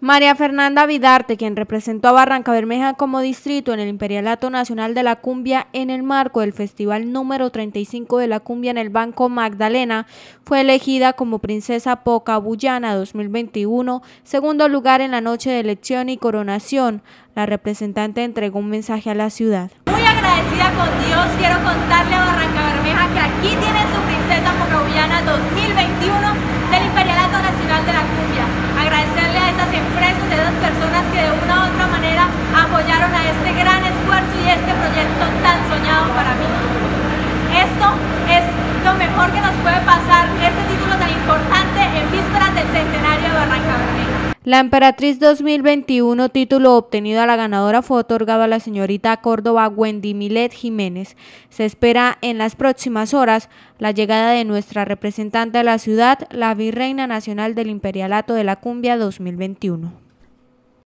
María Fernanda Vidarte, quien representó a Barranca Bermeja como distrito en el Imperialato Nacional de la Cumbia en el marco del Festival número 35 de la Cumbia en el Banco Magdalena, fue elegida como Princesa Poca Bullana 2021, segundo lugar en la noche de elección y coronación. La representante entregó un mensaje a la ciudad. Muy agradecida La Emperatriz 2021, título obtenido a la ganadora, fue otorgado a la señorita Córdoba Wendy Milet Jiménez. Se espera en las próximas horas la llegada de nuestra representante a la ciudad, la Virreina Nacional del Imperialato de la Cumbia 2021.